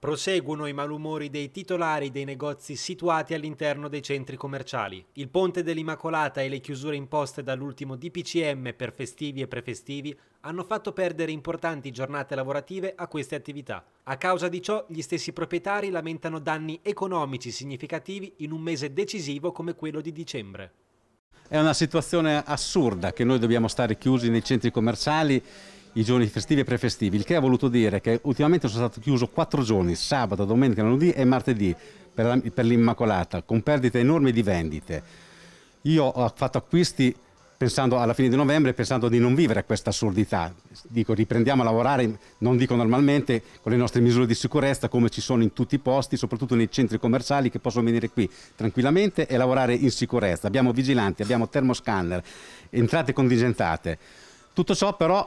Proseguono i malumori dei titolari dei negozi situati all'interno dei centri commerciali. Il ponte dell'Immacolata e le chiusure imposte dall'ultimo DPCM per festivi e prefestivi hanno fatto perdere importanti giornate lavorative a queste attività. A causa di ciò gli stessi proprietari lamentano danni economici significativi in un mese decisivo come quello di dicembre. È una situazione assurda che noi dobbiamo stare chiusi nei centri commerciali i giorni festivi e prefestivi, il che ha voluto dire che ultimamente sono stato chiuso quattro giorni, sabato, domenica, lunedì e martedì per, la, per l'Immacolata, con perdite enormi di vendite. Io ho fatto acquisti pensando alla fine di novembre, pensando di non vivere questa assurdità. Dico, riprendiamo a lavorare, non dico normalmente, con le nostre misure di sicurezza, come ci sono in tutti i posti, soprattutto nei centri commerciali, che possono venire qui tranquillamente e lavorare in sicurezza. Abbiamo vigilanti, abbiamo termoscanner, entrate contingentate tutto ciò però,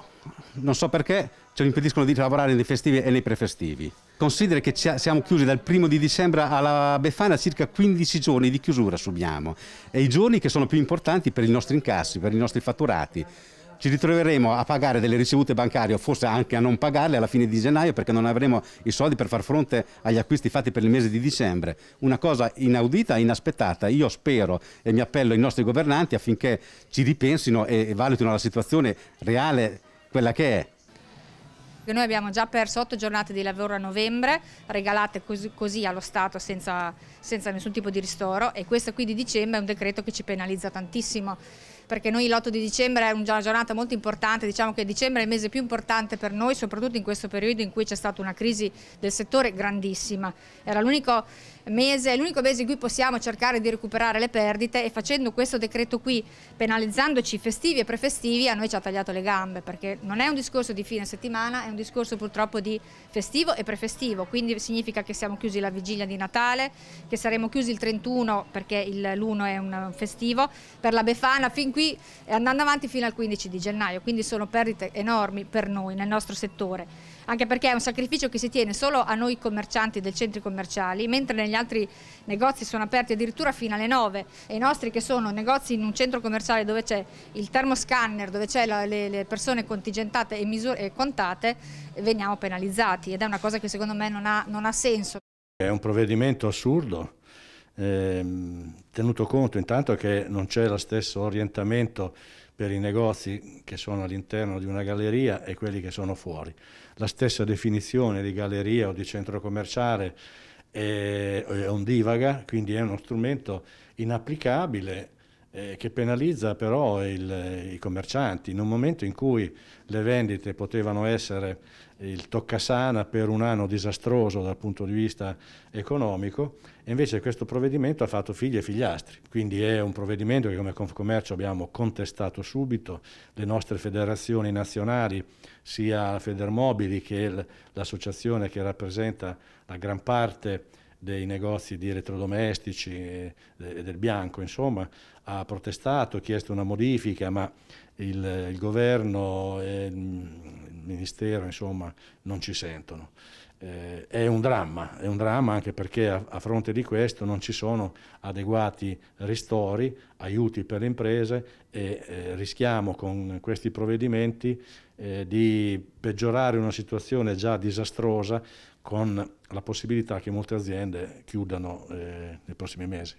non so perché, ce lo impediscono di lavorare nei festivi e nei prefestivi. Considera che siamo chiusi dal primo di dicembre alla Befana, circa 15 giorni di chiusura subiamo. E i giorni che sono più importanti per i nostri incassi, per i nostri fatturati ci ritroveremo a pagare delle ricevute bancarie o forse anche a non pagarle alla fine di gennaio perché non avremo i soldi per far fronte agli acquisti fatti per il mese di dicembre. Una cosa inaudita, inaspettata. Io spero e mi appello ai nostri governanti affinché ci ripensino e valutino la situazione reale, quella che è. Noi abbiamo già perso otto giornate di lavoro a novembre, regalate così, così allo Stato senza, senza nessun tipo di ristoro e questo qui di dicembre è un decreto che ci penalizza tantissimo perché noi l'8 di dicembre è una giornata molto importante, diciamo che dicembre è il mese più importante per noi, soprattutto in questo periodo in cui c'è stata una crisi del settore grandissima. Era l'unico mese, l'unico mese in cui possiamo cercare di recuperare le perdite e facendo questo decreto qui, penalizzandoci festivi e prefestivi, a noi ci ha tagliato le gambe, perché non è un discorso di fine settimana, è un discorso purtroppo di festivo e prefestivo, quindi significa che siamo chiusi la vigilia di Natale, che saremo chiusi il 31 perché l'1 è un festivo, per la Befana fin qui qui eh, andando avanti fino al 15 di gennaio, quindi sono perdite enormi per noi nel nostro settore, anche perché è un sacrificio che si tiene solo a noi commercianti dei centri commerciali, mentre negli altri negozi sono aperti addirittura fino alle 9 e i nostri che sono negozi in un centro commerciale dove c'è il termoscanner, dove c'è le, le, persone contingentate e, misure, e, contate, veniamo penalizzati ed è una cosa che secondo me non ha, non ha senso. È un provvedimento assurdo Ehm, tenuto conto intanto che non c'è lo stesso orientamento per i negozi che sono all'interno di una galleria e quelli che sono fuori. La stessa definizione di galleria o di centro commerciale è, è ondivaga, quindi è uno strumento inapplicabile eh, che penalizza però il, i commercianti in un momento in cui le vendite potevano essere il toccasana per un anno disastroso dal punto di vista economico invece questo provvedimento ha fatto figli e figliastri, quindi è un provvedimento che come Confcommercio abbiamo contestato subito, le nostre federazioni nazionali, sia Federmobili che l'associazione che rappresenta la gran parte dei negozi di elettrodomestici e del bianco, insomma, ha protestato, ha chiesto una modifica, ma il, il governo e il ministero, insomma, non ci sentono eh, è un dramma, è un dramma anche perché a, a, fronte di questo non ci sono adeguati ristori, aiuti per le imprese e eh, rischiamo con questi provvedimenti eh, di peggiorare una situazione già disastrosa con la possibilità che molte aziende chiudano eh, nei prossimi mesi.